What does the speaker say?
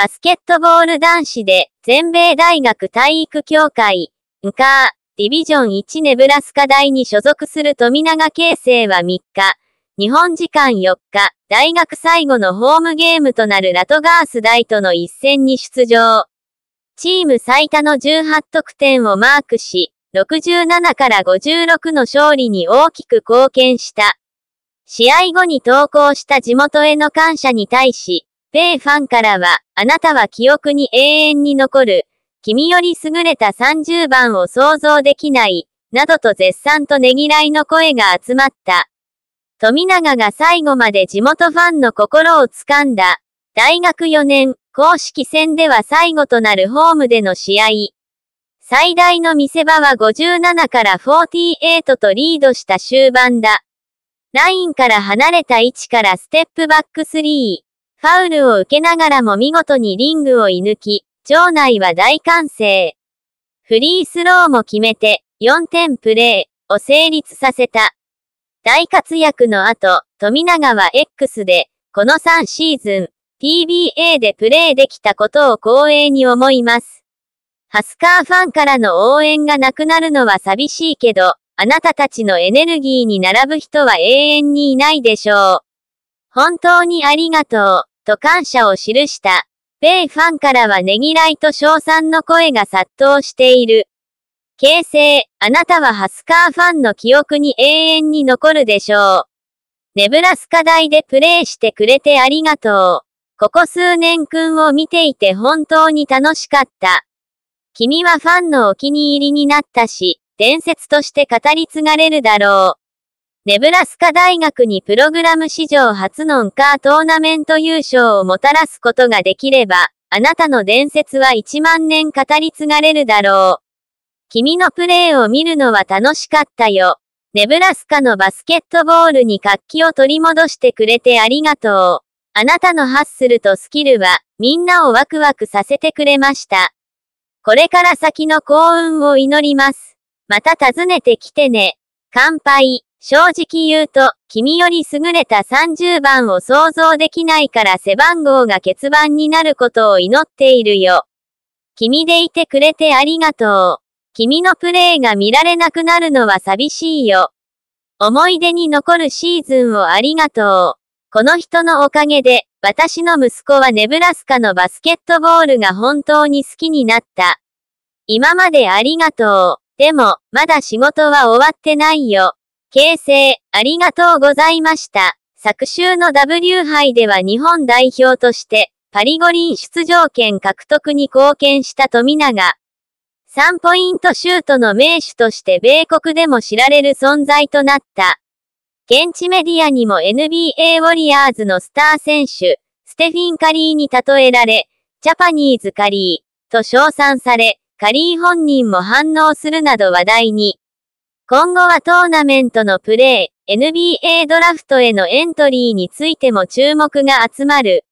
バスケットボール男子で、全米大学体育協会、ンカー、ディビジョン1ネブラスカ大に所属する富永啓生は3日、日本時間4日、大学最後のホームゲームとなるラトガース大との一戦に出場。チーム最多の18得点をマークし、67から56の勝利に大きく貢献した。試合後に投稿した地元への感謝に対し、米ファンからは、あなたは記憶に永遠に残る、君より優れた30番を想像できない、などと絶賛とねぎらいの声が集まった。富永が最後まで地元ファンの心を掴んだ。大学4年、公式戦では最後となるホームでの試合。最大の見せ場は57から48とリードした終盤だ。ラインから離れた位置からステップバック3。ファウルを受けながらも見事にリングを射抜き、場内は大歓声。フリースローも決めて、4点プレーを成立させた。大活躍の後、富永は X で、この3シーズン、t b a でプレーできたことを光栄に思います。ハスカーファンからの応援がなくなるのは寂しいけど、あなたたちのエネルギーに並ぶ人は永遠にいないでしょう。本当にありがとう。と感謝を記した。米ファンからはねぎらいと称賛の声が殺到している。形成、あなたはハスカーファンの記憶に永遠に残るでしょう。ネブラスカ大でプレイしてくれてありがとう。ここ数年くんを見ていて本当に楽しかった。君はファンのお気に入りになったし、伝説として語り継がれるだろう。ネブラスカ大学にプログラム史上初のンカートーナメント優勝をもたらすことができれば、あなたの伝説は1万年語り継がれるだろう。君のプレーを見るのは楽しかったよ。ネブラスカのバスケットボールに活気を取り戻してくれてありがとう。あなたのハッスルとスキルは、みんなをワクワクさせてくれました。これから先の幸運を祈ります。また訪ねてきてね。乾杯。正直言うと、君より優れた30番を想像できないから背番号が欠番になることを祈っているよ。君でいてくれてありがとう。君のプレーが見られなくなるのは寂しいよ。思い出に残るシーズンをありがとう。この人のおかげで、私の息子はネブラスカのバスケットボールが本当に好きになった。今までありがとう。でも、まだ仕事は終わってないよ。形成、ありがとうございました。昨週の W 杯では日本代表として、パリ五輪出場権獲得に貢献した富永。3ポイントシュートの名手として米国でも知られる存在となった。現地メディアにも NBA ウォリアーズのスター選手、ステフィン・カリーに例えられ、ジャパニーズ・カリーと称賛され、カリー本人も反応するなど話題に。今後はトーナメントのプレー、NBA ドラフトへのエントリーについても注目が集まる。